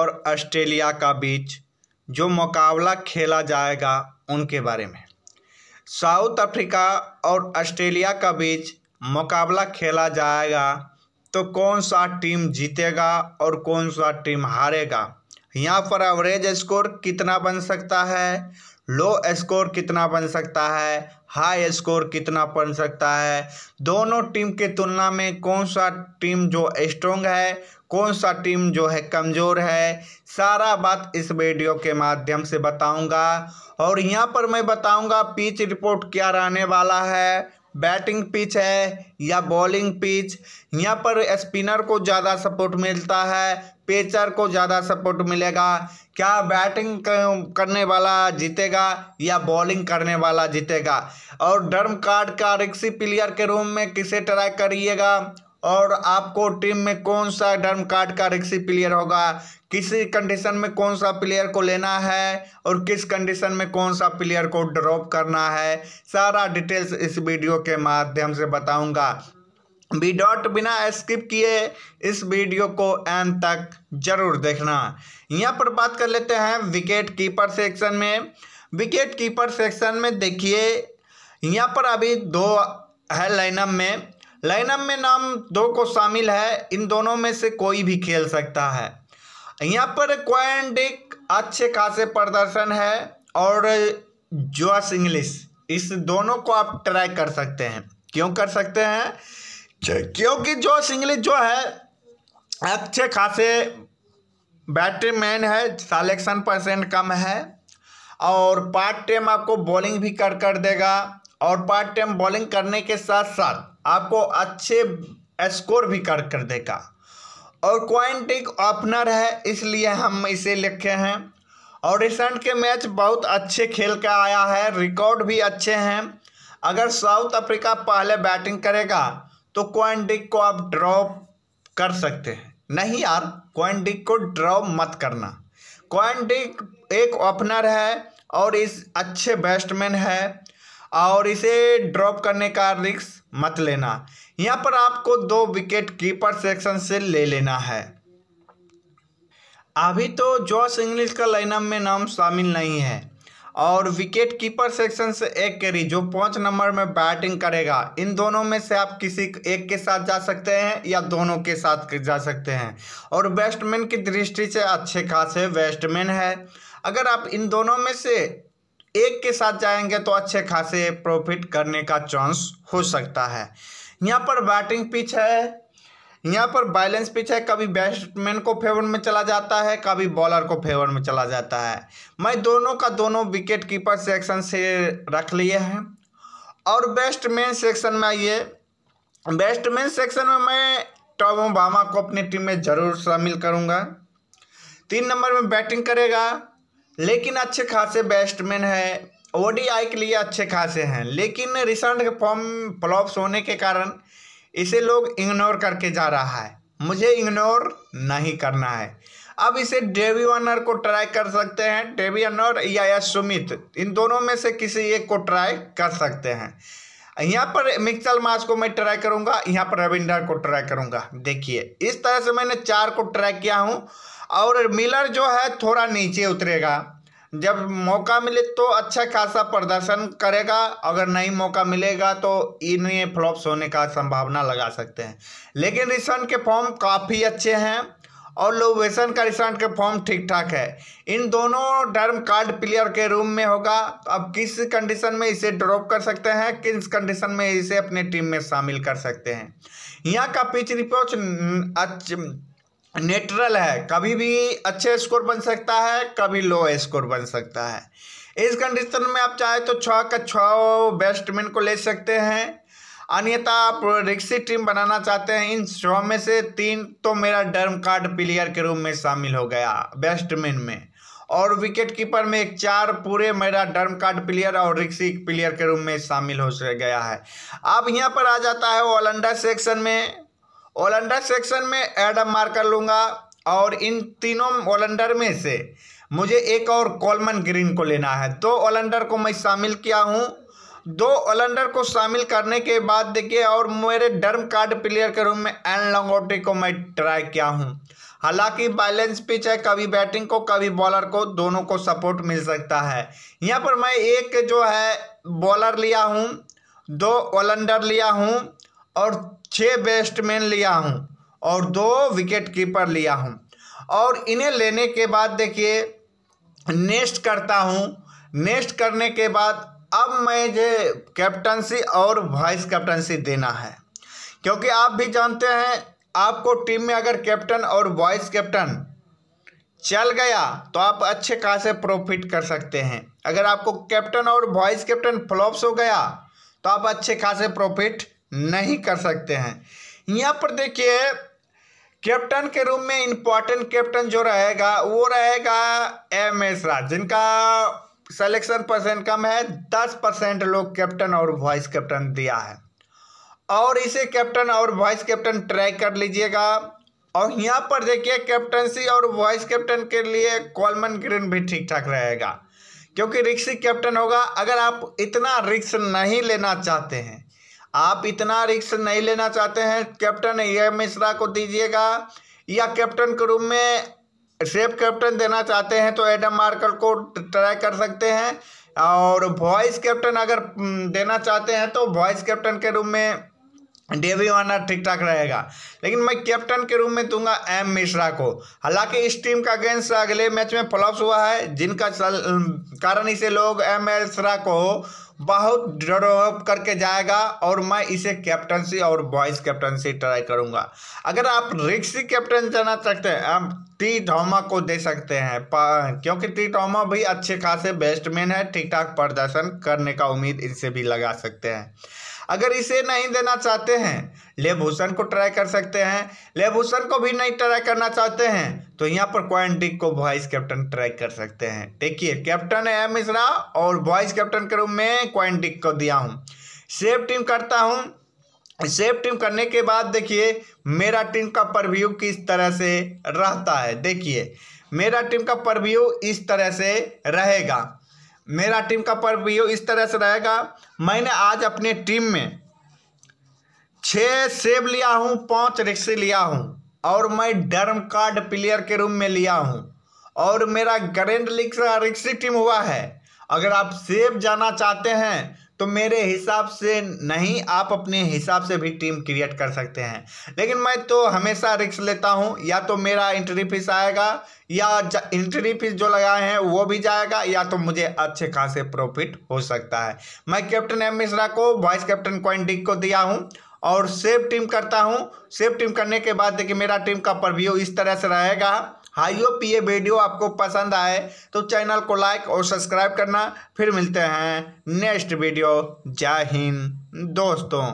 और ऑस्ट्रेलिया का बीच जो मुकाबला खेला जाएगा उनके बारे में साउथ अफ्रीका और ऑस्ट्रेलिया का बीच मुकाबला खेला जाएगा तो कौन सा टीम जीतेगा और कौन सा टीम हारेगा यहाँ पर एवरेज स्कोर कितना बन सकता है लो स्कोर कितना बन सकता है हाई स्कोर कितना बन सकता है दोनों टीम के तुलना में कौन सा टीम जो स्ट्रोंग है कौन सा टीम जो है कमज़ोर है सारा बात इस वीडियो के माध्यम से बताऊंगा और यहाँ पर मैं बताऊंगा पिच रिपोर्ट क्या रहने वाला है बैटिंग पिच है या बॉलिंग पिच यहाँ पर स्पिनर को ज़्यादा सपोर्ट मिलता है पेचर को ज़्यादा सपोर्ट मिलेगा क्या बैटिंग करने वाला जीतेगा या बॉलिंग करने वाला जीतेगा और डर्म कार्ड का रिक्सी प्लेयर के रूम में किसे ट्राई करिएगा और आपको टीम में कौन सा डर्म कार्ड का रिक्सी प्लेयर होगा किसी कंडीशन में कौन सा प्लेयर को लेना है और किस कंडीशन में कौन सा प्लेयर को ड्रॉप करना है सारा डिटेल्स इस वीडियो के माध्यम से बताऊंगा बी डॉट बिना स्किप किए इस वीडियो को एंड तक जरूर देखना यहाँ पर बात कर लेते हैं विकेट कीपर सेक्शन में विकेट कीपर सेक्शन में देखिए यहाँ पर अभी दो है लाइनअप में लाइनअप में नाम दो को शामिल है इन दोनों में से कोई भी खेल सकता है यहाँ पर क्वांडिक अच्छे खासे प्रदर्शन है और जोस इंग्लिश इस दोनों को आप ट्राई कर सकते हैं क्यों कर सकते हैं क्योंकि जो इंग्लिश जो है अच्छे खासे बैटरीमैन है सलेक्शन परसेंट कम है और पार्ट टाइम आपको बॉलिंग भी कर कर देगा और पार्ट टाइम बॉलिंग करने के साथ साथ आपको अच्छे स्कोर भी कर कर देगा और क्वाइंटिक ओपनर है इसलिए हम इसे लिखे हैं और रिसेंट के मैच बहुत अच्छे खेल का आया है रिकॉर्ड भी अच्छे हैं अगर साउथ अफ्रीका पहले बैटिंग करेगा तो क्वाइंटिक को आप ड्रॉप कर सकते हैं नहीं यार क्वाइंटिक को ड्रॉप मत करना क्वाइंटिक एक ओपनर है और इस अच्छे बैट्समैन है और इसे ड्रॉप करने का रिक्स मत लेना यहाँ पर आपको दो विकेट कीपर सेक्शन से ले लेना है अभी तो जॉस इंग्लिश का लाइनअप में नाम शामिल नहीं है और विकेट कीपर सेक्शन से एक कैरी जो पाँच नंबर में बैटिंग करेगा इन दोनों में से आप किसी एक के साथ जा सकते हैं या दोनों के साथ जा सकते हैं और बैट्समैन की दृष्टि से अच्छे खासे बैट्समैन है अगर आप इन दोनों में से एक के साथ जाएंगे तो अच्छे खासे प्रॉफिट करने का चांस हो सकता है यहाँ पर बैटिंग पिच है यहाँ पर बैलेंस पिच है कभी बैट्समैन को फेवर में चला जाता है कभी बॉलर को फेवर में चला जाता है मैं दोनों का दोनों विकेट कीपर सेक्शन से रख लिए हैं और बैट्समैन सेक्शन में आइए बैट्समैन सेक्शन में मैं टॉम ओबामा को अपनी टीम में ज़रूर शामिल करूँगा तीन नंबर में बैटिंग करेगा लेकिन अच्छे खासे बैट्समैन है ओडीआई के लिए अच्छे खासे हैं लेकिन रिसेंट फॉर्म फ्लॉप्स होने के कारण इसे लोग इग्नोर करके जा रहा है मुझे इग्नोर नहीं करना है अब इसे डेवी वनर को ट्राई कर सकते हैं डेवी अनर या, या सुमित इन दोनों में से किसी एक को ट्राई कर सकते हैं यहाँ पर मिक्सल मास को मैं ट्राई करूँगा यहाँ पर रविंडर को ट्राई करूँगा देखिए इस तरह से मैंने चार को ट्राई किया हूँ और मिलर जो है थोड़ा नीचे उतरेगा जब मौका मिले तो अच्छा खासा प्रदर्शन करेगा अगर नहीं मौका मिलेगा तो इन्हें फ्लॉप्स होने का संभावना लगा सकते हैं लेकिन रिसन के फॉर्म काफ़ी अच्छे हैं और लोवेशन का रिसेंट के फॉर्म ठीक ठाक है इन दोनों डर्म कार्ड प्लेयर के रूम में होगा तो अब किस कंडीशन में इसे ड्रॉप कर सकते हैं किस कंडीशन में इसे अपने टीम में शामिल कर सकते हैं यहाँ का पिच रिपोर्ट नेटरल है कभी भी अच्छे स्कोर बन सकता है कभी लो स्कोर बन सकता है इस कंडीशन में आप चाहे तो छः का छः बैट्समैन को ले सकते हैं अन्यथा आप रिक्सी टीम बनाना चाहते हैं इन शो में से तीन तो मेरा डर्म कार्ड प्लेयर के रूप में शामिल हो गया बैट्समैन में और विकेट कीपर में एक चार पूरे मेरा डर्म कार्ड प्लेयर और रिक्सी प्लेयर के रूप में शामिल हो गया है अब यहाँ पर आ जाता है ओलंडा सेक्शन में ओलंडा सेक्शन में एडम मार्कर लूँगा और इन तीनों ओलंडर में से मुझे एक और कॉलमन ग्रीन को लेना है दो तो ओलंडर को मैं शामिल किया हूँ दो ओलंडर को शामिल करने के बाद देखिए और मेरे डर्म कार्ड प्लेयर के रूप में एन लंगोटी को मैं ट्राई किया हूँ हालांकि बैलेंस पिच है कभी बैटिंग को कभी बॉलर को दोनों को सपोर्ट मिल सकता है यहाँ पर मैं एक जो है बॉलर लिया हूँ दो ओलंडर लिया हूँ और छः बैट्समैन लिया हूँ और दो विकेट कीपर लिया हूँ और इन्हें लेने के बाद देखिए नेस्ट करता हूँ नेस्ट करने के बाद अब मैं जे कैप्टनसी और वाइस कैप्टनसी देना है क्योंकि आप भी जानते हैं आपको टीम में अगर कैप्टन और वाइस कैप्टन चल गया तो आप अच्छे खासे प्रॉफिट कर सकते हैं अगर आपको कैप्टन और वाइस कैप्टन फ्लॉप्स हो गया तो आप अच्छे खासे प्रॉफिट नहीं कर सकते हैं यहाँ पर देखिए कैप्टन के रूम में इम्पॉर्टेंट कैप्टन जो रहेगा वो रहेगा एम एस राज जिनका सेलेक्शन परसेंट कम है दस परसेंट लोग कैप्टन और वाइस कैप्टन दिया है और इसे कैप्टन और वाइस कैप्टन ट्राई कर लीजिएगा और यहाँ पर देखिए कैप्टनसी और वाइस कैप्टन के लिए कॉलमन ग्रीन भी ठीक ठाक रहेगा क्योंकि रिक्स कैप्टन होगा अगर आप इतना रिक्स नहीं लेना चाहते हैं आप इतना रिक्स नहीं लेना चाहते हैं कैप्टन ए मिश्रा को दीजिएगा या कैप्टन के रूम में सेफ कैप्टन देना चाहते हैं तो एडम मार्कल को ट्राई कर सकते हैं और वॉइस कैप्टन अगर हम्म, देना चाहते हैं तो वॉइस कैप्टन के रूप में डेवी वार्नर ठीक ठाक रहेगा लेकिन मैं कैप्टन के रूप में दूंगा एम मिश्रा को हालांकि इस टीम का अगेंस्ट अगले मैच में फ्लॉप्स हुआ है जिनका हम्म, कारण इसे लोग एम मिश्रा को बहुत डेवलप करके जाएगा और मैं इसे कैप्टनसी और वॉइस कैप्टनसी ट्राई करूंगा अगर आप रिक्सी कैप्टन जाना चाहते हैं आप टी थॉमा को दे सकते हैं क्योंकि टी थॉमा भी अच्छे खासे बैट्समैन है ठीक ठाक प्रदर्शन करने का उम्मीद इनसे भी लगा सकते हैं अगर इसे नहीं देना चाहते हैं लेभूषण को ट्राई कर सकते हैं लेभूषण को भी नहीं ट्राई करना चाहते हैं तो यहाँ पर क्वांटिक को वाइस कैप्टन ट्राई कर सकते हैं देखिए कैप्टन है मिश्रा और वाइस कैप्टन के रूप में क्वांटिक को दिया हूँ सेफ टीम करता हूँ सेफ टीम करने के बाद देखिए मेरा टीम का परव्यू किस तरह से रहता है देखिए मेरा टीम का परव्यू इस तरह से रहेगा मेरा टीम का परव्यू इस तरह से रहेगा मैंने आज अपने टीम में छः सेब लिया हूँ पाँच रिक्शे लिया हूँ और मैं डर्म कार्ड प्लेयर के रूम में लिया हूँ और मेरा ग्रैंड रिक्सी टीम हुआ है अगर आप सेब जाना चाहते हैं तो मेरे हिसाब से नहीं आप अपने हिसाब से भी टीम क्रिएट कर सकते हैं लेकिन मैं तो हमेशा रिक्स लेता हूँ या तो मेरा इंट्री फीस आएगा या इंट्री फीस जो लगाए हैं वो भी जाएगा या तो मुझे अच्छे खासे प्रॉफिट हो सकता है मैं कैप्टन एम मिश्रा को वाइस कैप्टन क्वेंटिक को दिया हूँ और सेव टीम करता हूँ सेव टीम करने के बाद देखिए मेरा टीम का परव्यू इस तरह से रहेगा आई होप ये वीडियो आपको पसंद आए तो चैनल को लाइक और सब्सक्राइब करना फिर मिलते हैं नेक्स्ट वीडियो जय हिंद दोस्तों